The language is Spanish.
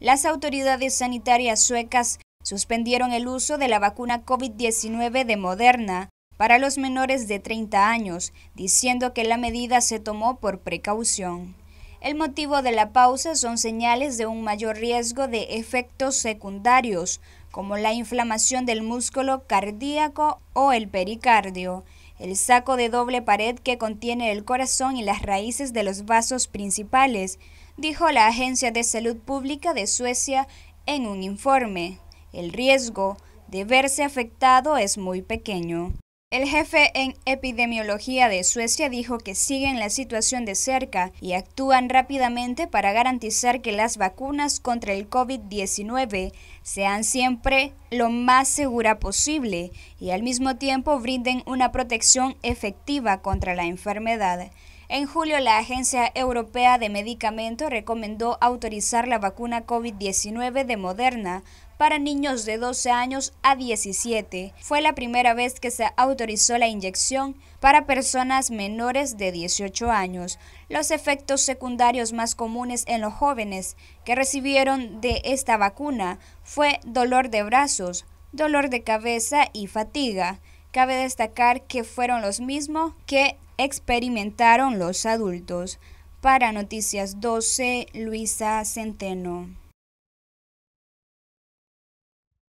Las autoridades sanitarias suecas suspendieron el uso de la vacuna COVID-19 de Moderna para los menores de 30 años, diciendo que la medida se tomó por precaución. El motivo de la pausa son señales de un mayor riesgo de efectos secundarios, como la inflamación del músculo cardíaco o el pericardio, el saco de doble pared que contiene el corazón y las raíces de los vasos principales, dijo la Agencia de Salud Pública de Suecia en un informe. El riesgo de verse afectado es muy pequeño. El jefe en epidemiología de Suecia dijo que siguen la situación de cerca y actúan rápidamente para garantizar que las vacunas contra el COVID-19 sean siempre lo más segura posible y al mismo tiempo brinden una protección efectiva contra la enfermedad. En julio, la Agencia Europea de Medicamentos recomendó autorizar la vacuna COVID-19 de Moderna para niños de 12 años a 17. Fue la primera vez que se autorizó la inyección para personas menores de 18 años. Los efectos secundarios más comunes en los jóvenes que recibieron de esta vacuna fue dolor de brazos, dolor de cabeza y fatiga. Cabe destacar que fueron los mismos que experimentaron los adultos. Para Noticias 12, Luisa Centeno.